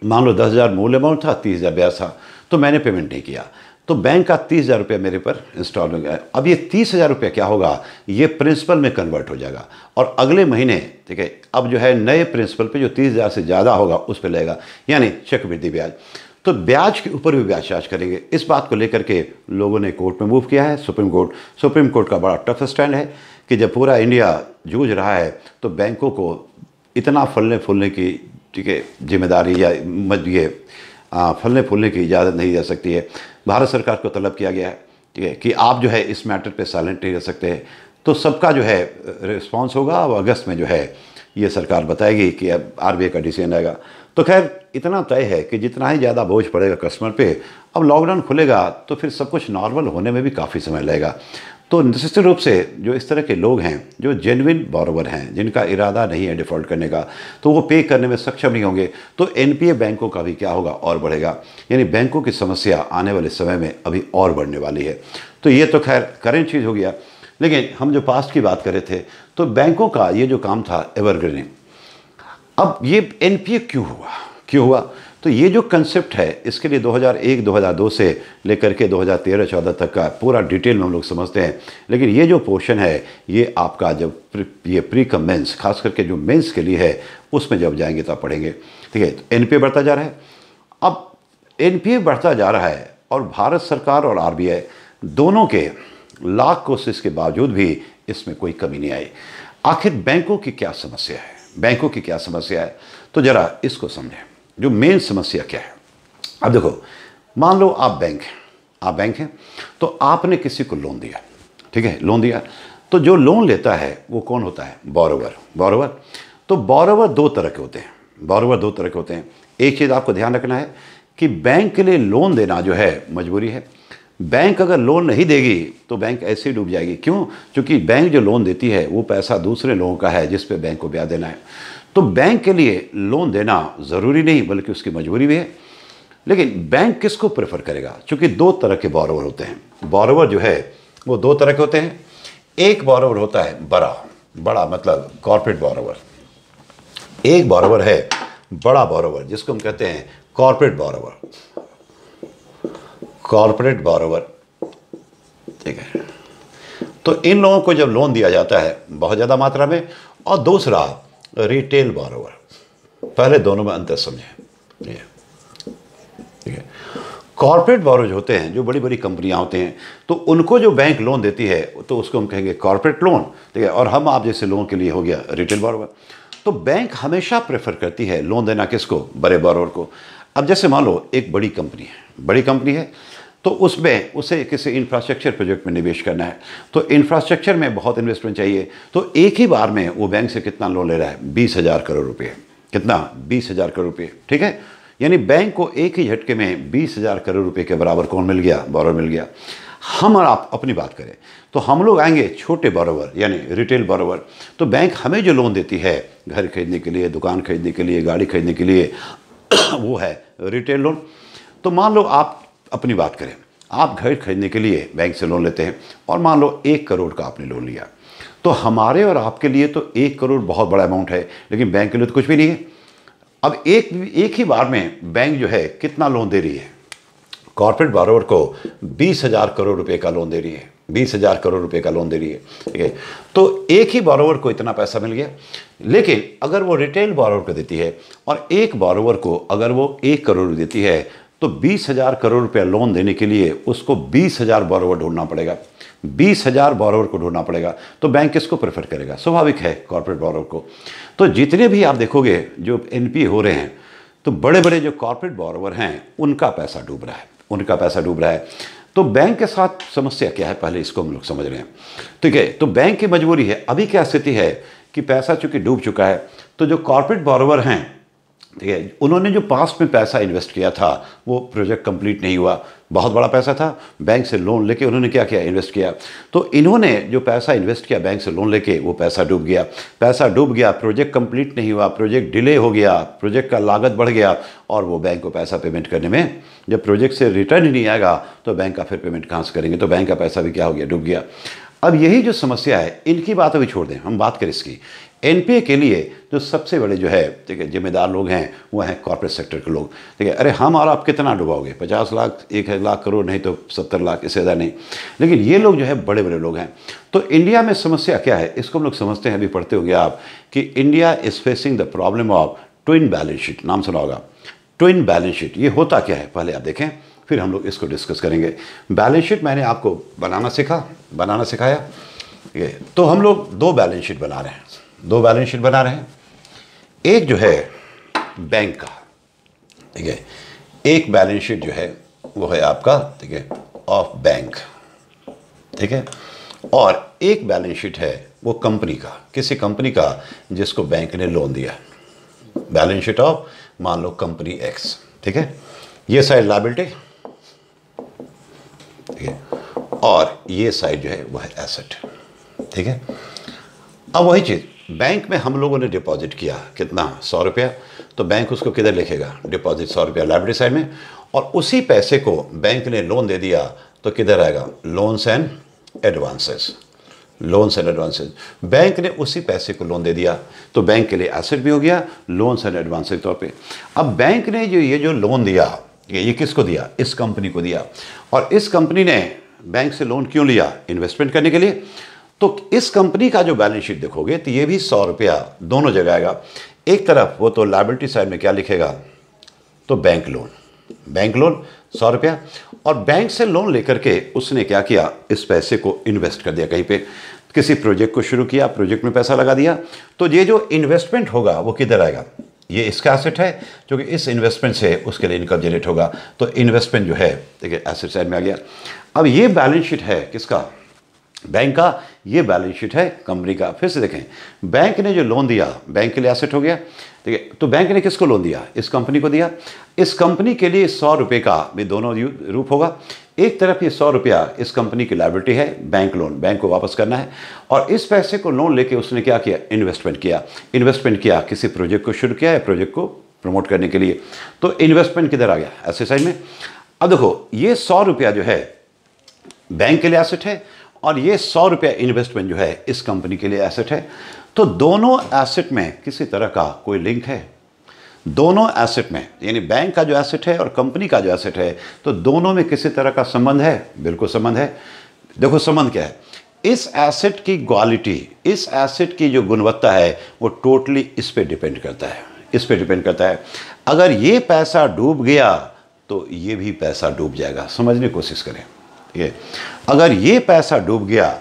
मान लो दस हज़ार मूल अमाउंट था तीस हज़ार ब्याज था तो मैंने पेमेंट नहीं किया तो बैंक का तीस हज़ार रुपया मेरे पर इंस्टॉल हो गया अब ये तीस हज़ार रुपया क्या होगा ये प्रिंसिपल में कन्वर्ट हो जाएगा और अगले महीने ठीक है अब जो है नए प्रिंसिपल पे जो तीस हज़ार से ज़्यादा होगा उस पर लगेगा यानी चक्रवृद्धि ब्याज तो ब्याज के ऊपर भी ब्याज चार्ज करेंगे इस बात को लेकर के लोगों ने कोर्ट में मूव किया है सुप्रीम कोर्ट सुप्रीम कोर्ट का बड़ा टफ स्टैंड है कि जब पूरा इंडिया जूझ रहा है तो बैंकों को इतना फलने फूलने की ठीक है जिम्मेदारी या ये फलने फूलने की इजाज़त नहीं दे सकती है भारत सरकार को तलब किया गया है ठीक है कि आप जो है इस मैटर पे साइलेंट नहीं रह सकते हैं तो सबका जो है रिस्पांस होगा और अगस्त में जो है ये सरकार बताएगी कि अब आर का डिसीजन आएगा तो खैर इतना तय है कि जितना ही ज़्यादा बोझ पड़ेगा कस्टमर पे अब लॉकडाउन खुलेगा तो फिर सब कुछ नॉर्मल होने में भी काफ़ी समय लगेगा तो निश्चित रूप से जो इस तरह के लोग हैं जो जेनविन बॉरोवर हैं जिनका इरादा नहीं है डिफ़ॉल्ट करने का तो वो पे करने में सक्षम नहीं होंगे तो एनपीए बैंकों का भी क्या होगा और बढ़ेगा यानी बैंकों की समस्या आने वाले समय में अभी और बढ़ने वाली है तो ये तो खैर करेंट चीज़ हो गया लेकिन हम जो पास्ट की बात कर रहे थे तो बैंकों का ये जो काम था एवरग्रीनिंग अब ये एन क्यों हुआ क्यों हुआ तो ये जो कंसेप्ट है इसके लिए 2001 2002 से लेकर के 2013-14 तक का पूरा डिटेल में हम लोग समझते हैं लेकिन ये जो पोर्शन है ये आपका जब ये प्री कम मेन्स खास करके जो मेंस के लिए है उसमें जब जाएंगे तो आप पढ़ेंगे ठीक है तो एन बढ़ता जा रहा है अब एन बढ़ता जा रहा है और भारत सरकार और आर दोनों के लाख कोशिश के बावजूद भी इसमें कोई कमी नहीं आई आखिर बैंकों की क्या समस्या है बैंकों की क्या समस्या है तो ज़रा इसको समझें जो मेन समस्या क्या है अब देखो मान लो आप बैंक हैं आप बैंक हैं तो आपने किसी को लोन दिया ठीक है लोन दिया तो जो लोन लेता है वो कौन होता है बोरोवर बॉरोवर तो बोरोवर दो तरह के होते हैं बॉरोवर दो तरह के होते हैं एक चीज़ आपको ध्यान रखना है कि बैंक के लिए लोन देना जो है मजबूरी है बैंक अगर लोन नहीं देगी तो बैंक ऐसे ही डूब जाएगी क्यों क्योंकि बैंक जो लोन देती है वो पैसा दूसरे लोगों का है जिस पे बैंक को ब्याज देना है तो बैंक के लिए लोन देना ज़रूरी नहीं बल्कि उसकी मजबूरी भी है लेकिन बैंक किसको प्रेफर करेगा क्योंकि दो तरह के बॉरोवर होते हैं बॉरोवर जो है वो दो तरह के होते हैं एक बॉरोवर होता है बड़ा बड़ा मतलब कॉरपोरेट बॉरोवर एक बॉरोवर है बड़ा बॉरोवर जिसको हम कहते हैं कॉरपोरेट बॉरोवर कॉरपोरेट बॉरोवर ठीक है तो इन लोगों को जब लोन दिया जाता है बहुत ज़्यादा मात्रा में और दूसरा रिटेल बारोवर पहले दोनों में अंतर समझें ठीक है कॉरपोरेट बारोज होते हैं जो बड़ी बड़ी कंपनियां होते हैं तो उनको जो बैंक लोन देती है तो उसको हम कहेंगे कॉरपोरेट लोन ठीक है और हम आप जैसे लोगों के लिए हो गया रिटेल बारोवर तो बैंक हमेशा प्रेफर करती है लोन देना किसको बड़े बारोवर को अब जैसे मान लो एक बड़ी कंपनी है बड़ी कंपनी है तो उसमें उसे किसी इंफ्रास्ट्रक्चर प्रोजेक्ट में निवेश करना है तो इंफ्रास्ट्रक्चर में बहुत इन्वेस्टमेंट चाहिए तो एक ही बार में वो बैंक से कितना लोन ले रहा है बीस हज़ार करोड़ रुपये कितना बीस हज़ार करोड़ रुपये ठीक है यानी बैंक को एक ही झटके में बीस हज़ार करोड़ रुपये के बराबर कौन मिल गया बॉरर मिल गया हम और आप अपनी बात करें तो हम लोग आएंगे छोटे बॉरोवर यानी रिटेल बॉरोवर तो बैंक हमें जो लोन देती है घर खरीदने के लिए दुकान खरीदने के लिए गाड़ी खरीदने के लिए [CLEARS THROAT] वो है रिटेल लोन तो मान लो आप अपनी बात करें आप घर खरीदने के लिए बैंक से लोन लेते हैं और मान लो एक करोड़ का आपने लोन लिया तो हमारे और आपके लिए तो एक करोड़ बहुत बड़ा अमाउंट है लेकिन बैंक के लिए तो कुछ भी नहीं है अब एक एक ही बार में बैंक जो है कितना लोन दे रही है कॉरपोरेट बारोवर को बीस हज़ार करोड़ रुपए का लोन दे रही है बीस हज़ार करोड़ रुपए का लोन दे रही है ठीक है तो एक ही बारोवर को इतना पैसा मिल गया लेकिन अगर वो रिटेल बारोवर को देती है और एक बारोवर को अगर वो एक करोड़ देती है तो बीस हज़ार करोड़ रुपया लोन देने के लिए उसको बीस हज़ार बॉरोवर ढूंढना पड़ेगा बीस हज़ार बॉरोवर को ढूंढना पड़ेगा तो बैंक किसको प्रेफर करेगा स्वाभाविक है कॉर्पोरेट बॉरोवर को तो जितने भी आप देखोगे जो एन हो रहे हैं तो बड़े बड़े जो कॉर्पोरेट बॉरोवर हैं उनका पैसा डूब रहा है उनका पैसा डूब रहा है तो बैंक के साथ समस्या क्या है पहले इसको हम लोग समझ रहे हैं ठीक है तो बैंक की मजबूरी है अभी क्या स्थिति है कि पैसा चूंकि डूब चुका है तो जो कॉर्पोरेट बॉरोवर हैं ठीक है उन्होंने जो पास्ट में पैसा इन्वेस्ट किया था वो प्रोजेक्ट कंप्लीट नहीं हुआ बहुत बड़ा पैसा था बैंक से लोन लेके उन्होंने क्या किया इन्वेस्ट किया तो इन्होंने जो पैसा इन्वेस्ट किया बैंक से लोन लेके वो पैसा डूब गया पैसा डूब गया प्रोजेक्ट कंप्लीट नहीं हुआ प्रोजेक्ट डिले हो गया प्रोजेक्ट का लागत बढ़ गया और वो बैंक को पैसा पेमेंट करने में जब प्रोजेक्ट से रिटर्न ही नहीं आएगा तो बैंक का फिर पेमेंट कहाँ से करेंगे तो बैंक का पैसा भी क्या हो गया डूब गया अब यही जो समस्या है इनकी बात अभी छोड़ दें हम बात करें इसकी एनपीए के लिए जो सबसे बड़े जो है ठीक है जिम्मेदार लोग हैं वो हैं कॉरपोरेट सेक्टर के लोग ठीक है अरे हम और आप कितना डुबाओगे पचास लाख एक लाख करोड़ नहीं तो सत्तर लाख इससे ज़्यादा नहीं लेकिन ये लोग जो है बड़े बड़े लोग हैं तो इंडिया में समस्या क्या है इसको हम लोग समझते हैं अभी पढ़ते होंगे आप कि India is facing the problem of twin balance sheet नाम सुना होगा ट्विन बैलेंस शीट ये होता क्या है पहले आप देखें फिर हम लोग इसको डिस्कस करेंगे बैलेंस शीट मैंने आपको बनाना सीखा बनाना सिखाया तो हम लोग दो बैलेंस शीट बना रहे हैं दो बैलेंस शीट बना रहे हैं एक जो है बैंक का ठीक है एक बैलेंस शीट जो है वो है आपका ठीक है ऑफ बैंक ठीक है और एक बैलेंस शीट है वो कंपनी का किसी कंपनी का जिसको बैंक ने लोन दिया बैलेंस शीट ऑफ मान लो कंपनी एक्स ठीक है ये साइड लाइबिलिटी ठीक है और ये साइड जो है वह एसेट ठीक है अब वही चीज़ बैंक में हम लोगों ने डिपॉजिट किया कितना सौ रुपया तो बैंक उसको किधर लिखेगा डिपॉजिट सौ रुपया लाइब्रेरी साइड में और उसी पैसे को बैंक ने लोन दे दिया तो किधर आएगा loans and advances loans and advances bank ने उसी पैसे को लोन दे दिया तो बैंक के लिए एसेट भी हो गया लोन्स एंड एडवांस के तौर पर अब बैंक ने जो ये जो लोन दिया ये, ये किसको दिया इस कंपनी को दिया और इस कंपनी ने बैंक से लोन क्यों लिया इन्वेस्टमेंट करने के लिए तो इस कंपनी का जो बैलेंस शीट देखोगे तो ये भी सौ रुपया दोनों जगह आएगा एक तरफ वो तो लाइबिलिटी साइड में क्या लिखेगा तो बैंक लोन बैंक लोन सौ रुपया और बैंक से लोन लेकर के उसने क्या किया इस पैसे को इन्वेस्ट कर दिया कहीं पे किसी प्रोजेक्ट को शुरू किया प्रोजेक्ट में पैसा लगा दिया तो ये जो इन्वेस्टमेंट होगा वो किधर आएगा ये इसका एसेट है जो कि इस इन्वेस्टमेंट से उसके लिए इनकम जनरेट होगा तो इन्वेस्टमेंट जो है देखिए एसेट साइड में आ गया अब ये बैलेंस शीट है किसका बैंक का ये बैलेंस शीट है कंपनी का फिर से देखें बैंक ने जो लोन दिया बैंक के लिए एसेट हो गया ठीक है तो बैंक ने किसको लोन दिया इस कंपनी को दिया इस कंपनी के लिए सौ रुपये का भी दोनों रूप होगा एक तरफ ये सौ रुपया इस कंपनी की लाइबिलिटी है बैंक लोन बैंक को वापस करना है और इस पैसे को लोन लेके उसने क्या किया इन्वेस्टमेंट किया इन्वेस्टमेंट किया किसी प्रोजेक्ट को शुरू किया या प्रोजेक्ट को प्रमोट करने के लिए तो इन्वेस्टमेंट किधर आ गया ऐसे साइड में अब देखो ये सौ रुपया जो है बैंक के लिए एसेट है और ये सौ रुपया इन्वेस्टमेंट जो है इस कंपनी के लिए एसेट है तो दोनों एसेट में किसी तरह का कोई लिंक है दोनों एसेट में यानी बैंक का जो एसेट है और कंपनी का जो एसेट है तो दोनों में किसी तरह का संबंध है बिल्कुल संबंध है देखो संबंध क्या है इस एसेट की क्वालिटी इस एसेट की जो गुणवत्ता है वो टोटली इस पर डिपेंड करता है इस पर डिपेंड करता है अगर ये पैसा डूब गया तो ये भी पैसा डूब जाएगा समझने की कोशिश करें ये अगर ये पैसा डूब गया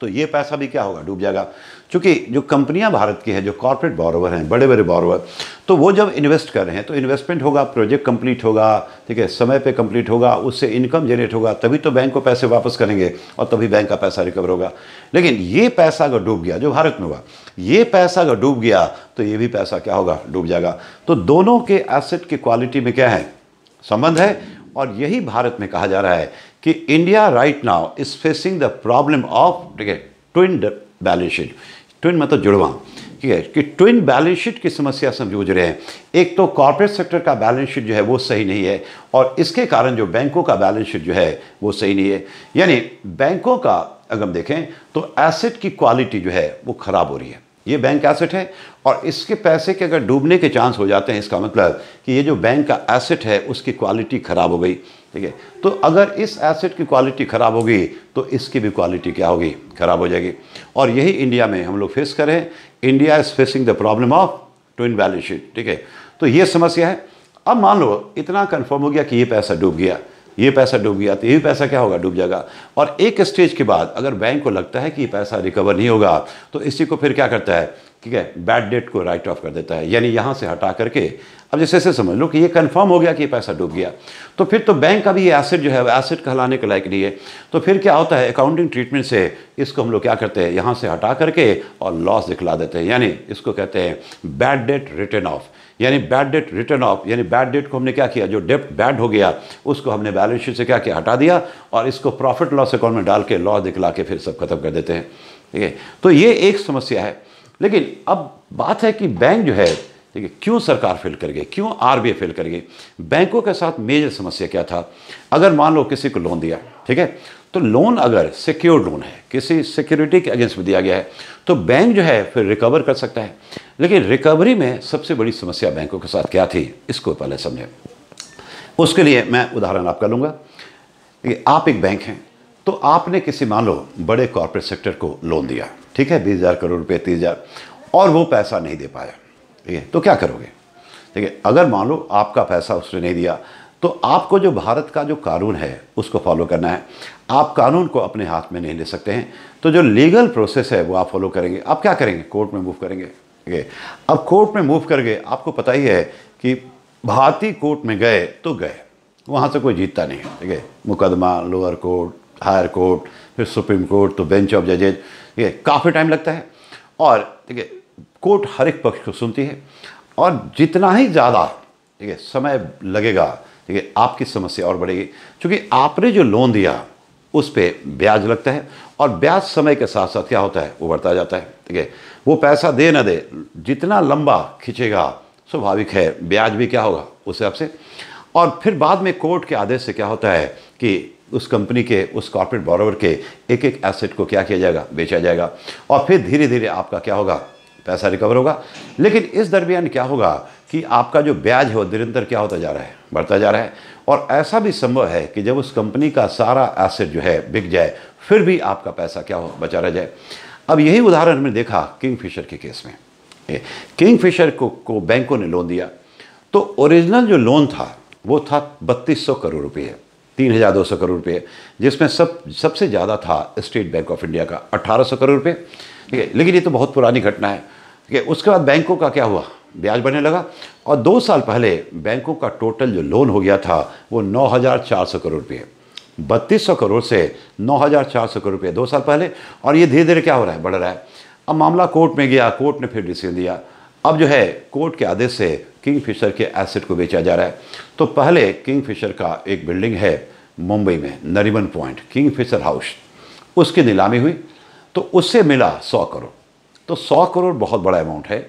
तो ये पैसा भी क्या होगा डूब जाएगा क्योंकि जो कंपनियां भारत की हैं जो कॉरपोरेट बॉरोवर हैं बड़े बड़े बॉरोवर तो वो जब इन्वेस्ट कर रहे हैं तो इन्वेस्टमेंट होगा प्रोजेक्ट कंप्लीट होगा ठीक है समय पे कंप्लीट होगा उससे इनकम जनरेट होगा तभी तो बैंक को पैसे वापस करेंगे और तभी बैंक का पैसा रिकवर होगा लेकिन ये पैसा अगर डूब गया जो भारत में हुआ ये पैसा अगर डूब गया तो ये भी पैसा क्या होगा डूब जाएगा तो दोनों के एसेट की क्वालिटी में क्या है संबंध है और यही भारत में कहा जा रहा है कि India right now is facing the problem of ठीक है ट्विन बैलेंस शीट ट्विन मतलब जुड़वा ठीक है कि ट्विन बैलेंस शीट की समस्या से हम जूझ रहे हैं एक तो कॉरपोरेट सेक्टर का बैलेंस शीट जो है वो सही नहीं है और इसके कारण जो बैंकों का बैलेंस शीट जो है वो सही नहीं है यानी बैंकों का अगर हम देखें तो एसेट की क्वालिटी जो है वो ख़राब हो रही है ये बैंक एसेट है और इसके पैसे के अगर डूबने के चांस हो जाते हैं इसका मतलब कि ये जो बैंक का एसेट है उसकी क्वालिटी ख़राब हो गई ठीक है तो अगर इस एसेट की क्वालिटी ख़राब होगी तो इसकी भी क्वालिटी क्या होगी ख़राब हो जाएगी और यही इंडिया में हम लोग फेस करें India is facing the problem of twin balance sheet ठीक है तो ये समस्या है अब मान लो इतना कन्फर्म हो गया कि ये पैसा डूब गया ये पैसा डूब गया तो ये पैसा क्या होगा डूब जाएगा और एक स्टेज के बाद अगर बैंक को लगता है कि ये पैसा रिकवर नहीं होगा तो इसी को फिर क्या करता है ठीक है बैड डेट को राइट ऑफ कर देता है यानी यहाँ से हटा करके अब जैसे ऐसे समझ लो कि ये कंफर्म हो गया कि पैसा डूब गया तो फिर तो बैंक का भी ये एसेट जो है एसेट कहलाने के लायक नहीं है तो फिर क्या होता है अकाउंटिंग ट्रीटमेंट से इसको हम लोग क्या करते हैं यहाँ से हटा करके और लॉस दिखला देते हैं यानी इसको कहते हैं बैड डेट रिटर्न ऑफ यानी बैड डेट रिटर्न ऑफ यानी बैड डेट को हमने क्या किया जो डेप्ट बैड हो गया उसको हमने बैलेंस शीट से क्या किया हटा दिया और इसको प्रॉफिट लॉस अकाउंट में डाल के लॉस दिखला के फिर सब खत्म कर देते हैं ठीक है तो ये एक समस्या है लेकिन अब बात है कि बैंक जो है देखिए क्यों सरकार फेल कर गई क्यों आरबीआई फेल कर गई बैंकों के साथ मेजर समस्या क्या था अगर मान लो किसी को लोन दिया ठीक है तो लोन अगर सिक्योर लोन है किसी सिक्योरिटी के अगेंस्ट में दिया गया है तो बैंक जो है फिर रिकवर कर सकता है लेकिन रिकवरी में सबसे बड़ी समस्या बैंकों के साथ क्या थी इसको पहले समझे उसके लिए मैं उदाहरण आपका लूँगा आप एक बैंक हैं तो आपने किसी मान लो बड़े कॉरपोरेट सेक्टर को लोन दिया ठीक है बीस हज़ार करोड़ रुपये तीस हज़ार और वो पैसा नहीं दे पाया ठीक है तो क्या करोगे ठीक है अगर मान लो आपका पैसा उसने नहीं दिया तो आपको जो भारत का जो कानून है उसको फॉलो करना है आप कानून को अपने हाथ में नहीं ले सकते हैं तो जो लीगल प्रोसेस है वो आप फॉलो करेंगे आप क्या करेंगे कोर्ट में मूव करेंगे ठीक है अब कोर्ट में मूव कर गए आपको पता ही है कि भारतीय कोर्ट में गए तो गए वहाँ से कोई जीतता नहीं है ठीक है मुकदमा लोअर कोर्ट हायर कोर्ट फिर सुप्रीम कोर्ट तो बेंच ऑफ जजेज ठीक है काफ़ी टाइम लगता है और ठीक है कोर्ट हर एक पक्ष को सुनती है और जितना ही ज़्यादा ठीक है समय लगेगा ठीक है आपकी समस्या और बढ़ेगी क्योंकि आपने जो लोन दिया उस पर ब्याज लगता है और ब्याज समय के साथ साथ क्या होता है वो बढ़ता जाता है ठीक है वो पैसा दे ना दे जितना लंबा खींचेगा स्वाभाविक है ब्याज भी क्या होगा उस हिसाब से और फिर बाद में कोर्ट के आदेश से क्या होता है कि उस कंपनी के उस कॉर्पोरेट बॉरोवर के एक एक एसेट को क्या किया जाएगा बेचा जाएगा और फिर धीरे धीरे आपका क्या होगा पैसा रिकवर होगा लेकिन इस दरमियान क्या होगा कि आपका जो ब्याज है वो निरंतर क्या होता जा रहा है बढ़ता जा रहा है और ऐसा भी संभव है कि जब उस कंपनी का सारा एसेट जो है बिक जाए फिर भी आपका पैसा क्या हो बचा रह जाए अब यही उदाहरण हमने देखा किंग फिशर के केस में किंग फिशर को, को बैंकों ने लोन दिया तो ओरिजिनल जो लोन था वो था बत्तीस करोड़ रुपये तीन हज़ार दो सौ करोड़ रुपये जिसमें सब सबसे ज़्यादा था स्टेट बैंक ऑफ इंडिया का अट्ठारह सौ करोड़ रुपये ठीक है लेकिन ये तो बहुत पुरानी घटना है ठीक है उसके बाद बैंकों का क्या हुआ ब्याज बढ़ने लगा और दो साल पहले बैंकों का टोटल जो लोन हो गया था वो नौ हज़ार चार सौ करोड़ रुपये बत्तीस सौ करोड़ से नौ हज़ार चार सौ करोड़ रुपये दो साल पहले और ये धीरे धीरे क्या हो रहा है बढ़ रहा है अब मामला कोर्ट में गया कोर्ट ने फिर डिसीजन दिया अब जो है कोर्ट के आदेश से किंग फिशर के एसेट को बेचा जा रहा है तो पहले किंग फिशर का एक बिल्डिंग है मुंबई में Nariman point Kingfisher house उसकी नीलामी हुई तो उससे मिला सौ करोड़ तो सौ करोड़ बहुत बड़ा अमाउंट है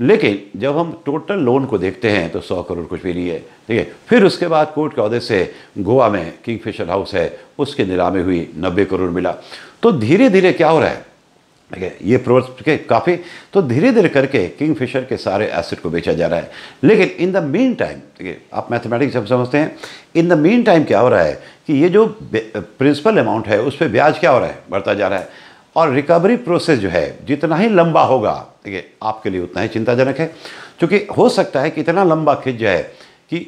लेकिन जब हम टोटल लोन को देखते हैं तो सौ करोड़ कुछ भी नहीं है ठीक है फिर उसके बाद कोर्ट के अहदे से गोवा में किंग फिशर हाउस है उसकी नीलामी हुई नब्बे करोड़ मिला तो धीरे धीरे क्या हो रहा है ठीक है ये प्रोवर्स के काफ़ी तो धीरे धीरे करके किंग फिशर के सारे एसेट को बेचा जा रहा है लेकिन इन द मेन टाइम ठीक है आप मैथमेटिक्स जब समझते हैं इन द मेन टाइम क्या हो रहा है कि ये जो प्रिंसिपल अमाउंट है उस पर ब्याज क्या हो रहा है बढ़ता जा रहा है और रिकवरी प्रोसेस जो है जितना ही लंबा होगा ठीक है आपके लिए उतना ही चिंताजनक है क्योंकि हो सकता है कि इतना लंबा खिंच जाए कि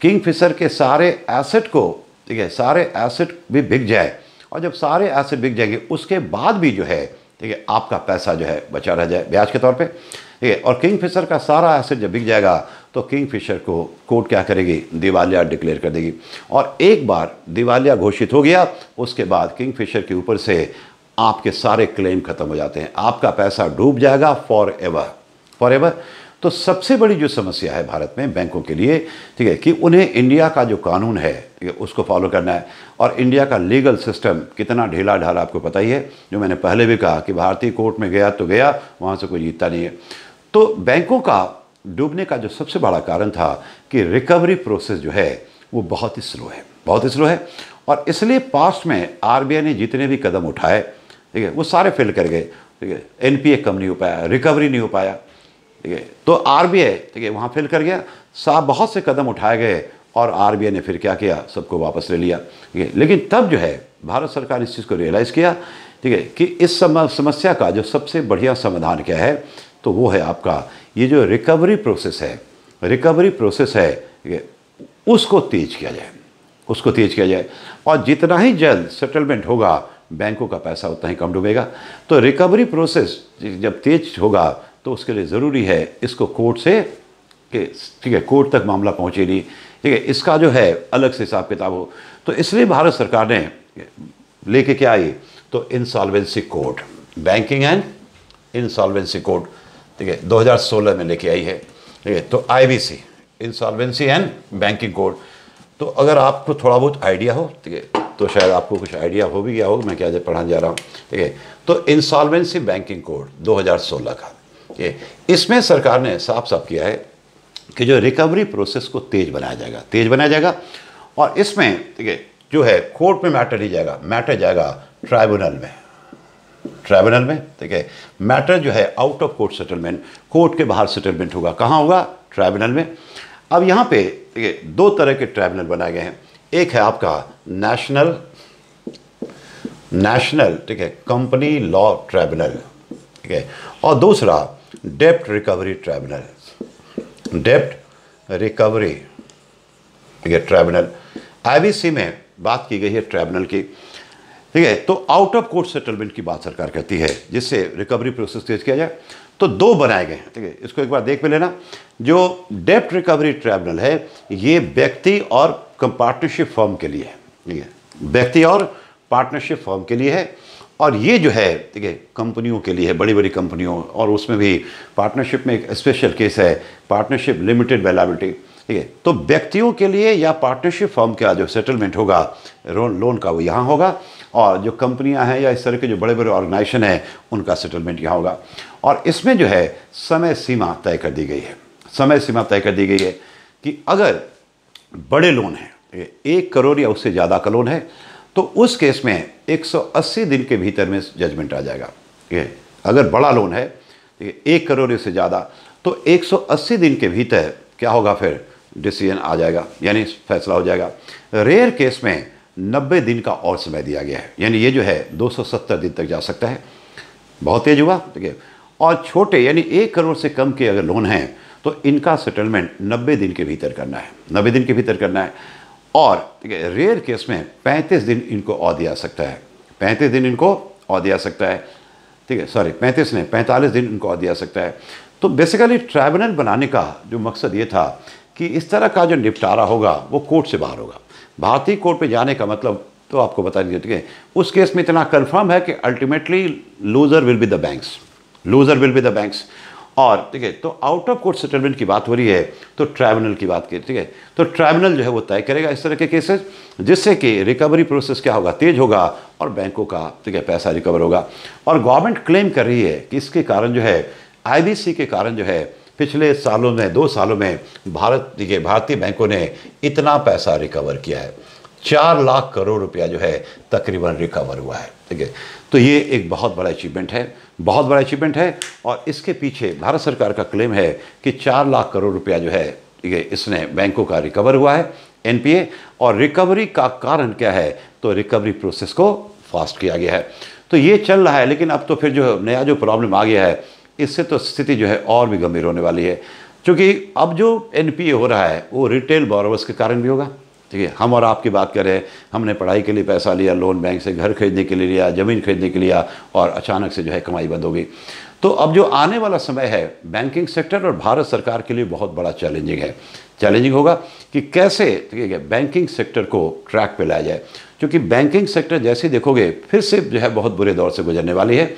किंग फिशर के सारे एसेट को ठीक है सारे एसेट भी बिक जाए और जब सारे एसेट बिक जाएंगे उसके बाद भी जो है ठीक है आपका पैसा जो है बचा रह जाए ब्याज के तौर पे ठीक है और किंग फिशर का सारा एसेट जब बिक जाएगा तो किंग फिशर को कोर्ट क्या करेगी दिवालिया डिक्लेयर कर देगी और एक बार दिवालिया घोषित हो गया उसके बाद किंग फिशर के ऊपर से आपके सारे क्लेम खत्म हो जाते हैं आपका पैसा डूब जाएगा फॉर एवर फॉर एवर तो सबसे बड़ी जो समस्या है भारत में बैंकों के लिए ठीक है कि उन्हें इंडिया का जो कानून है उसको फॉलो करना है और इंडिया का लीगल सिस्टम कितना ढीला ढाला आपको पता ही है जो मैंने पहले भी कहा कि भारतीय कोर्ट में गया तो गया वहाँ से कोई जीतता नहीं है तो बैंकों का डूबने का जो सबसे बड़ा कारण था कि रिकवरी प्रोसेस जो है वो बहुत ही स्लो है बहुत ही स्लो है और इसलिए पास्ट में आर ने जितने भी कदम उठाए ठीक है वो सारे फेल कर गए ठीक है एन कम नहीं हो पाया रिकवरी नहीं हो पाया ठीक है तो आरबीआई ठीक है वहाँ फेल कर गया सा बहुत से कदम उठाए गए और आरबीआई ने फिर क्या किया सबको वापस ले लिया ठीक है लेकिन तब जो है भारत सरकार इस चीज़ को रियलाइज़ किया ठीक है कि इस समस्या का जो सबसे बढ़िया समाधान क्या है तो वो है आपका ये जो रिकवरी प्रोसेस है रिकवरी प्रोसेस है उसको तेज किया जाए उसको तेज किया जाए और जितना ही जल्द सेटलमेंट होगा बैंकों का पैसा उतना ही कम डूबेगा तो रिकवरी प्रोसेस जब तेज होगा तो उसके लिए ज़रूरी है इसको कोर्ट से कि ठीक है कोर्ट तक मामला पहुँचे नहीं ठीक है इसका जो है अलग से हिसाब किताब हो तो इसलिए भारत सरकार ने लेके क्या आई तो insolvency code banking and insolvency code ठीक है 2016 में लेके आई है ठीक है तो IBC insolvency and banking code तो अगर आपको थोड़ा बहुत आइडिया हो ठीक है तो शायद आपको कुछ आइडिया हो भी गया हो मैं क्या पढ़ाने जा रहा हूँ ठीक है तो इंसॉल्वेंसी बैंकिंग कोड सोलह का ओके इसमें सरकार ने साफ साफ किया है कि जो रिकवरी प्रोसेस को तेज बनाया जाएगा तेज बनाया जाएगा और इसमें ठीक है जो है कोर्ट में मैटर नहीं जाएगा मैटर जाएगा ट्राइब्यूनल में ट्राइब्यूनल में ठीक है मैटर जो है out of court settlement court के बाहर सेटलमेंट होगा कहाँ होगा ट्राइब्यूनल में अब यहाँ पे है दो तरह के ट्राइब्यूनल बनाए गए हैं एक है आपका नेशनल नेशनल ठीक है कंपनी लॉ ट्राइब्यूनल ठीक है और दूसरा डेप्ट रिकवरी ट्राइब्यूनल डेप्ट रिकवरी ये ट्राइब्यूनल आईबीसी में बात की गई है ट्राइब्यूनल की ठीक है तो आउट ऑफ कोर्ट सेटलमेंट की बात सरकार कहती है जिससे रिकवरी प्रोसेस तेज किया जाए तो दो बनाए गए हैं ठीक है इसको एक बार देख भी लेना जो डेप्ट रिकवरी ट्राइब्यूनल है ये व्यक्ति और पार्टनरशिप फॉर्म के लिए है ठीक है व्यक्ति और पार्टनरशिप फॉर्म के लिए है और ये जो है देखिए कंपनियों के लिए है बड़ी बड़ी कंपनियों और उसमें भी पार्टनरशिप में एक स्पेशल केस है पार्टनरशिप लिमिटेड वेलाबिलिटी ठीक है तो व्यक्तियों के लिए या पार्टनरशिप फॉर्म का जो सेटलमेंट होगा लोन का वो यहाँ होगा और जो कंपनियां हैं या इस तरह के जो बड़े बड़े ऑर्गेनाइजेशन हैं उनका सेटलमेंट यहाँ होगा और इसमें जो है समय सीमा तय कर दी गई है समय सीमा तय कर दी गई है कि अगर बड़े लोन हैं एक करोड़ या उससे ज़्यादा का लोन है तो उस केस में 180 दिन के भीतर में जजमेंट आ जाएगा ये अगर बड़ा लोन है एक करोड़ से ज़्यादा तो 180 दिन के भीतर क्या होगा फिर डिसीजन आ जाएगा यानी फैसला हो जाएगा रेयर केस में 90 दिन का और समय दिया गया है यानी ये जो है 270 दिन तक जा सकता है बहुत तेज हुआ ठीक है और छोटे यानी एक करोड़ से कम के अगर लोन हैं तो इनका सेटलमेंट 90 दिन के भीतर करना है 90 दिन के भीतर करना है और रेयर केस में 35 दिन इनको और दिया सकता है 35 दिन इनको और दिया सकता है ठीक है सॉरी 35 नहीं 45 दिन इनको और दिया सकता है तो बेसिकली ट्राइब्यूनल बनाने का जो मकसद ये था कि इस तरह का जो निपटारा होगा वो कोर्ट से बाहर होगा भारतीय कोर्ट पे जाने का मतलब तो आपको बता दीजिए ठीक है उस केस में इतना कन्फर्म है कि ultimately loser will be the banks loser will be the banks और ठीक है तो आउट ऑफ कोर्ट सेटलमेंट की बात हो रही है तो ट्राइब्यूनल की बात की ठीक है तो ट्राइब्यूनल जो है वो तय करेगा इस तरह के केसेस जिससे कि रिकवरी प्रोसेस क्या होगा तेज होगा और बैंकों का ठीक है पैसा रिकवर होगा और गवर्नमेंट क्लेम कर रही है कि इसके कारण जो है आई के कारण जो है पिछले सालों में दो सालों में भारत के भारतीय बैंकों ने इतना पैसा रिकवर किया है चार लाख करोड़ रुपया जो है तकरीबन रिकवर हुआ है ठीक है तो ये एक बहुत बड़ा अचीवमेंट है बहुत बड़ा अचीवमेंट है और इसके पीछे भारत सरकार का क्लेम है कि चार लाख करोड़ रुपया जो है ये इसने बैंकों का रिकवर हुआ है एनपीए और रिकवरी का कारण क्या है तो रिकवरी प्रोसेस को फास्ट किया गया है तो ये चल रहा है लेकिन अब तो फिर जो नया जो प्रॉब्लम आ गया है इससे तो स्थिति जो है और भी गंभीर होने वाली है क्योंकि अब जो एनपीए हो रहा है वो रिटेल बॉरवर्स के कारण भी होगा ठीक है हम और आपकी बात करें हमने पढ़ाई के लिए पैसा लिया लोन बैंक से घर खरीदने के लिए लिया ज़मीन खरीदने के लिया और अचानक से जो है कमाई बंद हो गई तो अब जो आने वाला समय है बैंकिंग सेक्टर और भारत सरकार के लिए बहुत बड़ा चैलेंजिंग है चैलेंजिंग होगा कि कैसे ठीक है बैंकिंग सेक्टर को ट्रैक पर लाया जाए क्योंकि बैंकिंग सेक्टर जैसे देखोगे फिर से जो है बहुत बुरे दौर से गुजरने वाली है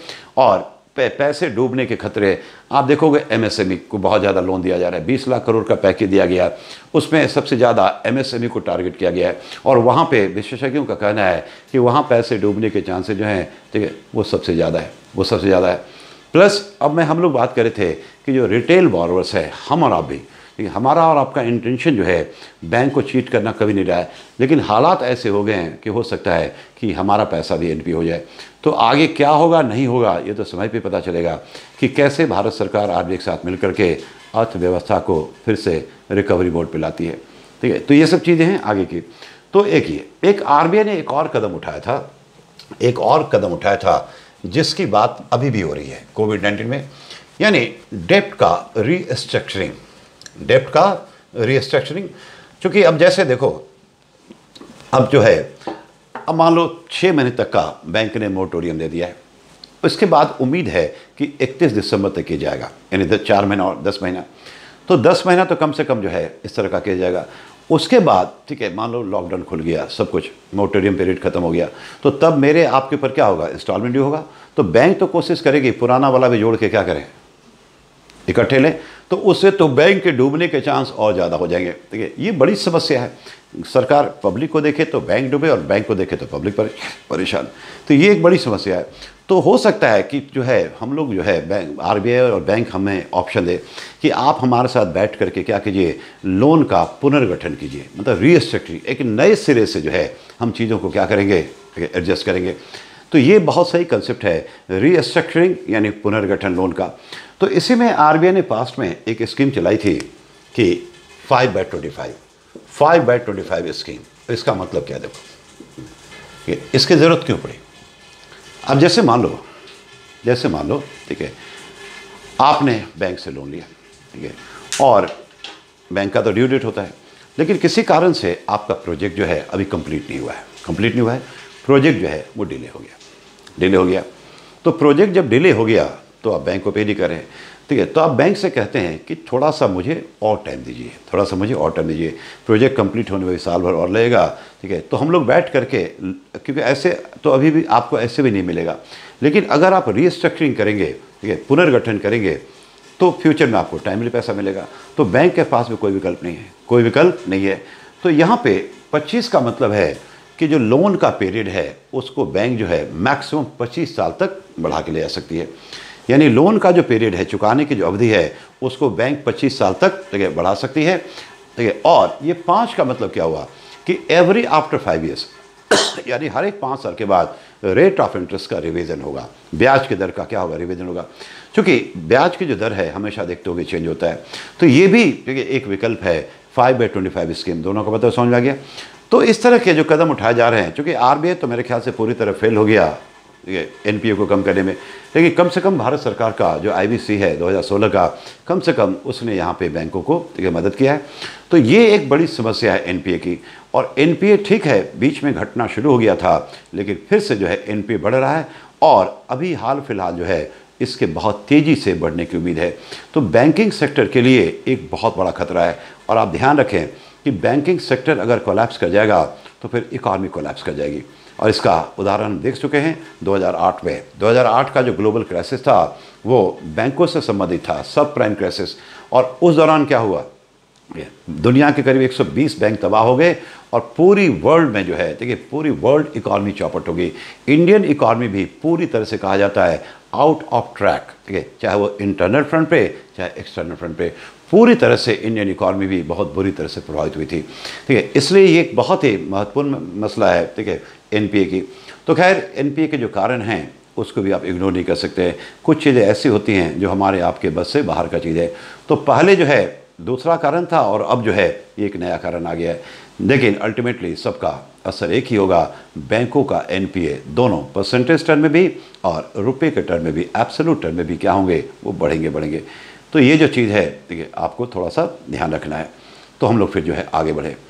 और पैसे डूबने के खतरे आप देखोगे एमएसएमई e को बहुत ज़्यादा लोन दिया जा रहा है 20 लाख करोड़ का पैकेज दिया गया उसमें सबसे ज़्यादा एमएसएमई e को टारगेट किया गया है और वहाँ पे विशेषज्ञों का कहना है कि वहाँ पैसे डूबने के चांसेस जो हैं ठीक है वो सबसे ज़्यादा है वो सबसे ज़्यादा है प्लस अब मैं हम लोग बात करे थे कि जो रिटेल बॉरवर्स है हम और आप भी लेकिन हमारा और आपका इंटेंशन जो है बैंक को चीट करना कभी नहीं रहा है लेकिन हालात ऐसे हो गए हैं कि हो सकता है कि हमारा पैसा भी एनपी हो जाए तो आगे क्या होगा नहीं होगा ये तो समय पे पता चलेगा कि कैसे भारत सरकार आर के साथ मिलकर के अर्थव्यवस्था को फिर से रिकवरी बोर्ड पर लाती है ठीक है तो ये सब चीज़ें हैं आगे की तो एक ये एक आर ने एक और कदम उठाया था एक और कदम उठाया था जिसकी बात अभी भी हो रही है कोविड नाइन्टीन में यानी डेप्ट का रीस्ट्रक्चरिंग डेप्ट का रिस्ट्रक्चरिंग क्योंकि अब जैसे देखो अब जो है अब मान लो छः महीने तक का बैंक ने मोरटोरियम दे दिया है इसके बाद उम्मीद है कि 31 दिसंबर तक किया जाएगा यानी दस चार महीना और दस महीना तो दस महीना तो कम से कम जो है इस तरह का किया जाएगा उसके बाद ठीक है मान लो लॉकडाउन खुल गया सब कुछ मोटोरियम पीरियड खत्म हो गया तो तब मेरे आपके ऊपर क्या होगा इंस्टॉलमेंट भी होगा तो बैंक तो कोशिश करेगी पुराना वाला भी जोड़ के क्या करें इकट्ठे लें तो उससे तो बैंक के डूबने के चांस और ज़्यादा हो जाएंगे देखिए ये बड़ी समस्या है सरकार पब्लिक को देखे तो बैंक डूबे और बैंक को देखे तो पब्लिक परेशान तो ये एक बड़ी समस्या है तो हो सकता है कि जो है हम लोग जो है बैंक आर और बैंक हमें ऑप्शन दे कि आप हमारे साथ बैठ करके क्या कीजिए लोन का पुनर्गठन कीजिए मतलब रीस्ट्रक्चरिंग एक नए सिरे से जो है हम चीज़ों को क्या करेंगे एडजस्ट करेंगे तो ये बहुत सही कंसेप्ट है रीस्ट्रक्चरिंग यानी पुनर्गठन लोन का तो इसी में आरबीआई ने पास्ट में एक स्कीम चलाई थी कि five by twenty five five by twenty five scheme इसका मतलब क्या देखो कि इसकी ज़रूरत क्यों पड़ी अब जैसे मान लो जैसे मान लो ठीक है आपने बैंक से लोन लिया ठीक है और बैंक का तो ड्यू डेट होता है लेकिन किसी कारण से आपका प्रोजेक्ट जो है अभी कंप्लीट नहीं हुआ है कंप्लीट नहीं हुआ है प्रोजेक्ट जो है वो डिले हो गया डिले हो गया तो प्रोजेक्ट जब डिले हो गया तो आप बैंक को पे नहीं कर रहे हैं ठीक है तो आप बैंक से कहते हैं कि थोड़ा सा मुझे और टाइम दीजिए थोड़ा सा मुझे और टाइम दीजिए प्रोजेक्ट कंप्लीट होने में साल भर और लगेगा ठीक है तो हम लोग बैठ करके क्योंकि ऐसे तो अभी भी आपको ऐसे भी नहीं मिलेगा लेकिन अगर आप रीस्ट्रक्चरिंग करेंगे ठीक है पुनर्गठन करेंगे तो फ्यूचर में आपको टाइमली पैसा मिलेगा तो बैंक के पास भी कोई विकल्प नहीं है कोई विकल्प नहीं है तो यहाँ पे 25 का मतलब है कि जो लोन का पीरियड है उसको बैंक जो है मैक्सिमम 25 साल तक बढ़ा के ले जा सकती है यानी लोन का जो पीरियड है चुकाने की जो अवधि है उसको बैंक 25 साल तक ठीक है बढ़ा सकती है ठीक है और ये पाँच का मतलब क्या हुआ कि एवरी आफ्टर फाइव ईयर्स यानी हर एक पाँच साल के बाद रेट ऑफ इंटरेस्ट का रिवीजन होगा ब्याज की दर का क्या होगा रिवीजन होगा क्योंकि ब्याज की जो दर है हमेशा देखते हुए चेंज होता है तो ये भी एक विकल्प है five by twenty five scheme दोनों को पता मतलब समझ में आ गया तो इस तरह के जो कदम उठाए जा रहे हैं क्योंकि आर तो मेरे ख्याल से पूरी तरह फेल हो गया एन को कम करने में लेकिन कम से कम भारत सरकार का जो आईबीसी है 2016 का कम से कम उसने यहाँ पे बैंकों को मदद किया है तो ये एक बड़ी समस्या है एनपीए की और एनपीए ठीक है बीच में घटना शुरू हो गया था लेकिन फिर से जो है एनपीए बढ़ रहा है और अभी हाल फिलहाल जो है इसके बहुत तेज़ी से बढ़ने की उम्मीद है तो बैंकिंग सेक्टर के लिए एक बहुत बड़ा खतरा है और आप ध्यान रखें कि बैंकिंग सेक्टर अगर कोलैप्स कर जाएगा तो फिर इकॉनमी कोलैप्स कर जाएगी और इसका उदाहरण देख चुके हैं 2008 में 2008 का जो ग्लोबल क्राइसिस था वो बैंकों से संबंधित था सब प्राइम क्राइसिस और उस दौरान क्या हुआ दुनिया के करीब 120 बैंक तबाह हो गए और पूरी वर्ल्ड में जो है देखिए पूरी वर्ल्ड इकॉनमी चौपट हो गई इंडियन इकॉनमी भी पूरी तरह से कहा जाता है आउट ऑफ ट्रैक ठीक है चाहे वो इंटरनल फ्रंट पे चाहे एक्सटर्नल फ्रंट पे पूरी तरह से इंडियन इकॉनमी भी बहुत बुरी तरह से प्रभावित हुई थी ठीक है इसलिए ये एक बहुत ही महत्वपूर्ण मसला है ठीक है एन की तो खैर एन के जो कारण हैं उसको भी आप इग्नोर नहीं कर सकते कुछ चीज़ें ऐसी होती हैं जो हमारे आपके बस से बाहर का चीज़ है तो पहले जो है दूसरा कारण था और अब जो है ये एक नया कारण आ गया है लेकिन अल्टीमेटली सबका असर एक ही होगा बैंकों का एनपीए दोनों परसेंटेज टर्म में भी और रुपए के टर्म में भी एब्सोलूट टर्म में भी क्या होंगे वो बढ़ेंगे बढ़ेंगे तो ये जो चीज़ है देखिए आपको थोड़ा सा ध्यान रखना है तो हम लोग फिर जो है आगे बढ़ें